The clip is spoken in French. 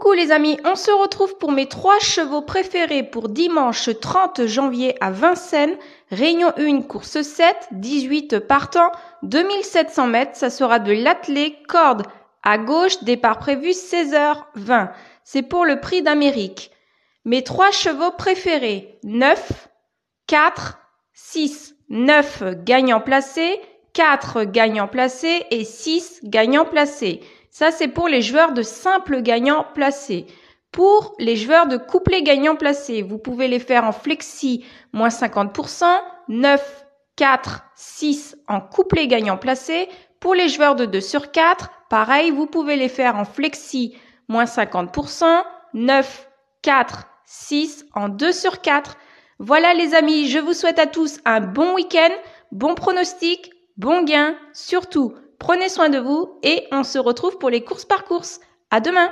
Coucou les amis, on se retrouve pour mes trois chevaux préférés pour dimanche 30 janvier à Vincennes. Réunion 1, course 7, 18 partants, 2700 mètres. Ça sera de l'attelé, corde à gauche, départ prévu 16h20. C'est pour le prix d'Amérique. Mes trois chevaux préférés, 9, 4, 6. 9 gagnants placés, 4 gagnants placés et 6 gagnants placés. Ça, c'est pour les joueurs de simples gagnant placés. Pour les joueurs de couplets gagnants placés, vous pouvez les faire en flexi moins 50%, 9, 4, 6 en couplet gagnants placés. Pour les joueurs de 2 sur 4, pareil, vous pouvez les faire en flexi moins 50%, 9, 4, 6 en 2 sur 4. Voilà les amis, je vous souhaite à tous un bon week-end, bon pronostic, bon gain, surtout Prenez soin de vous et on se retrouve pour les courses par courses. À demain!